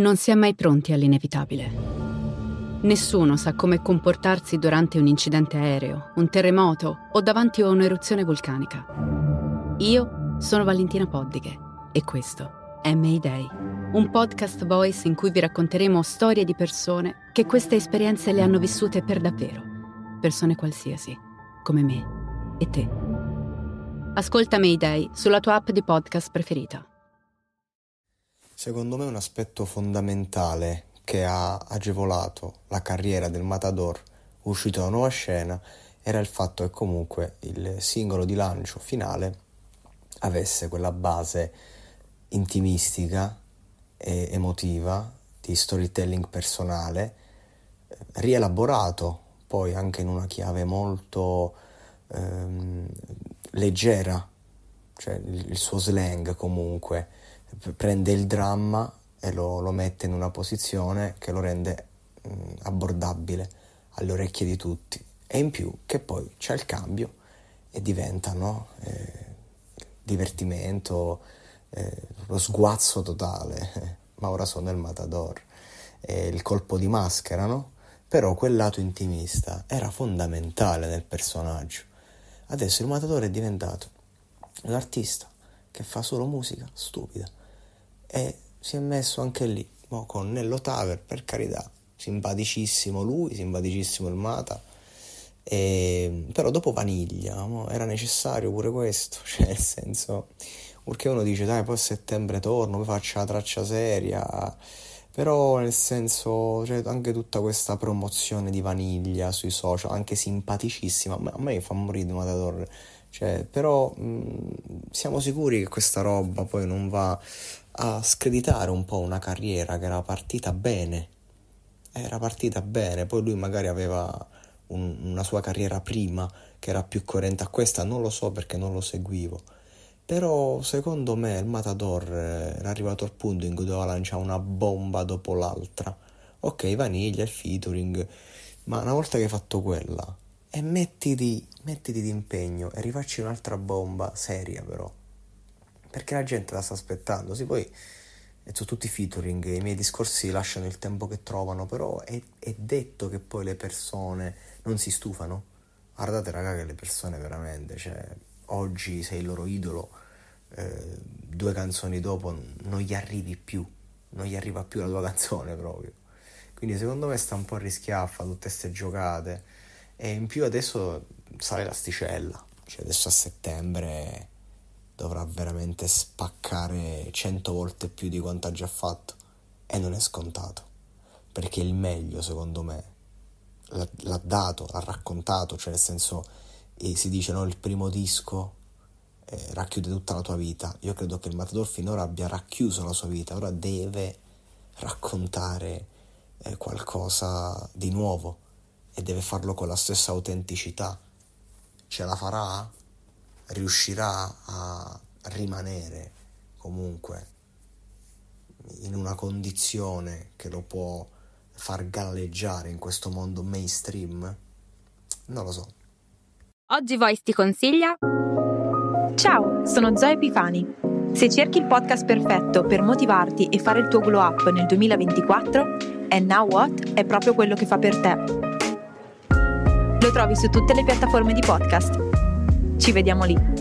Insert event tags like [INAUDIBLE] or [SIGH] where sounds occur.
Non si è mai pronti all'inevitabile. Nessuno sa come comportarsi durante un incidente aereo, un terremoto o davanti a un'eruzione vulcanica. Io sono Valentina Poddighe e questo è Mayday, un podcast voice in cui vi racconteremo storie di persone che queste esperienze le hanno vissute per davvero. Persone qualsiasi, come me e te. Ascolta Mayday sulla tua app di podcast preferita. Secondo me un aspetto fondamentale che ha agevolato la carriera del Matador uscito da nuova scena era il fatto che comunque il singolo di lancio finale avesse quella base intimistica e emotiva di storytelling personale eh, rielaborato poi anche in una chiave molto ehm, leggera cioè il suo slang comunque prende il dramma e lo, lo mette in una posizione che lo rende mh, mm, abbordabile alle orecchie di tutti e in più che poi c'è il cambio e diventa no? eh, divertimento, eh, lo sguazzo totale, [LAUGHS] ma ora sono il matador, eh, il colpo di maschera, no? Però quel lato intimista era fondamentale nel personaggio. Adesso il matador è diventato un artista che fa solo musica stupida e si è messo anche lì, mo, con Nello Taver, per carità, simpaticissimo lui, simpaticissimo il Mata, e, però dopo Vaniglia mo, era necessario pure questo, [LAUGHS] cioè nel senso, perché uno dice dai poi a settembre torno, poi faccio la traccia seria, però nel senso, cioè, anche tutta questa promozione di vaniglia sui social, anche simpaticissima, a me fa morire di Matador. Cioè, però mh, mm, siamo sicuri che questa roba poi non va a screditare un po' una carriera che era partita bene. Era partita bene, poi lui magari aveva un, una sua carriera prima che era più coerente a questa, non lo so perché non lo seguivo però secondo me il Matador era eh, arrivato al punto in cui doveva lanciare una bomba dopo l'altra. Ok, vaniglia, il featuring, ma una volta che hai fatto quella, e mettiti, mettiti d'impegno e rifacci un'altra bomba seria però. Perché la gente la sta aspettando, sì, poi eh, sono tutti i featuring, i miei discorsi lasciano il tempo che trovano, però è, è detto che poi le persone non si stufano. Guardate raga che le persone veramente, cioè, oggi sei il loro idolo, eh, due canzoni dopo non gli arrivi più, non gli arriva più la tua [LAUGHS] canzone proprio. Quindi secondo me sta un po' a rischiaffa tutte queste giocate e in più adesso sale l'asticella, cioè adesso a settembre dovrà veramente spaccare cento volte più di quanto ha già fatto e non è scontato, perché il meglio secondo me l'ha dato, l'ha raccontato, cioè nel senso e si dice no, il primo disco eh, racchiude tutta la tua vita. Io credo che il Matador finora abbia racchiuso la sua vita, ora deve raccontare eh, qualcosa di nuovo e deve farlo con la stessa autenticità. Ce la farà? Riuscirà a rimanere comunque in una condizione che lo può far galleggiare in questo mondo mainstream? Non lo so. Oggi Voice ti consiglia. Ciao, sono Zoe Pifani. Se cerchi il podcast perfetto per motivarti e fare il tuo glow up nel 2024, And Now What è proprio quello che fa per te. Lo trovi su tutte le piattaforme di podcast. Ci vediamo lì.